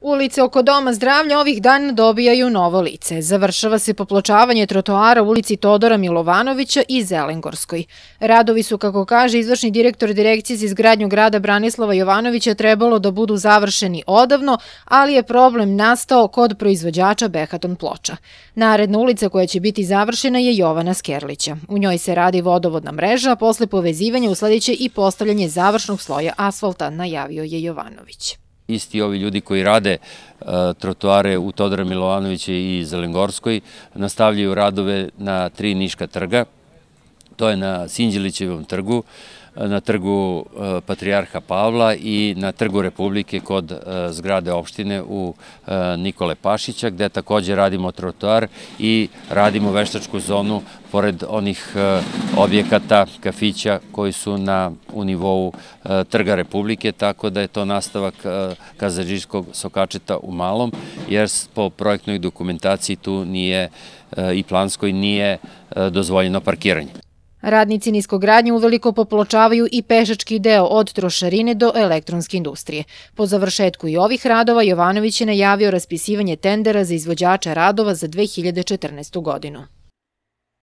Ulice oko Doma zdravlja ovih dana dobijaju novo lice. Završava se popločavanje trotoara u ulici Todora Milovanovića i Zelengorskoj. Radovi su, kako kaže izvršni direktor direkcije za izgradnju grada Branislava Jovanovića, trebalo da budu završeni odavno, ali je problem nastao kod proizvođača Behaton ploča. Naredna ulica koja će biti završena je Jovana Skerlića. U njoj se radi vodovodna mreža, a posle povezivanja usledeće i postavljanje završnog sloja asfalta, najavio je Jovanović isti ovi ljudi koji rade e, trotoare u Todora Milovanovića i Zelengorskoj nastavljaju radove na tri Niška trga. To je na Sinđilićevom trgu, na trgu e, Patrijarha Pavla i na trgu Republike kod e, zgrade opštine u e, Nikole Pašića, gde takođe radimo trotoar i radimo veštačku zonu pored onih objekata, kafića koji su na, u nivou Trga Republike, tako da je to nastavak kazađiškog sokačeta u malom, jer po projektnoj dokumentaciji tu nije i planskoj nije dozvoljeno parkiranje. Radnici niskogradnje uveliko popločavaju i pešački deo od trošarine do elektronske industrije. Po završetku i ovih radova Jovanović je najavio raspisivanje tendera za izvođača radova za 2014. godinu.